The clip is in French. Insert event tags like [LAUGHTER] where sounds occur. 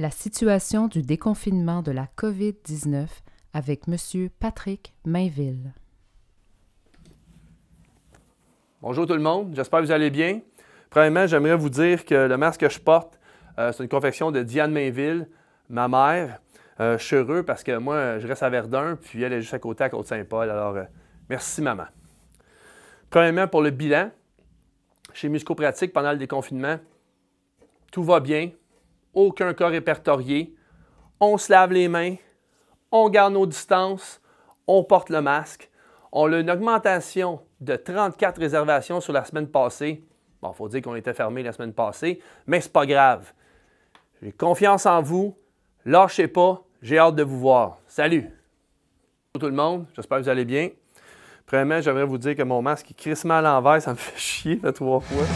La situation du déconfinement de la COVID-19 avec M. Patrick Mainville. Bonjour tout le monde, j'espère que vous allez bien. Premièrement, j'aimerais vous dire que le masque que je porte, euh, c'est une confection de Diane Mainville, ma mère. Euh, parce que moi, je reste à Verdun, puis elle est juste à côté, à Côte-Saint-Paul. Alors, euh, merci maman. Premièrement, pour le bilan, chez Musco-Pratique, pendant le déconfinement, tout va bien aucun cas répertorié. On se lave les mains, on garde nos distances, on porte le masque. On a une augmentation de 34 réservations sur la semaine passée. Bon, il faut dire qu'on était fermé la semaine passée, mais c'est pas grave. J'ai confiance en vous. Lâchez pas. J'ai hâte de vous voir. Salut! Bonjour tout le monde. J'espère que vous allez bien. Premièrement, j'aimerais vous dire que mon masque est mal à l'envers. Ça me fait [LAUGHS] chier de trois fois.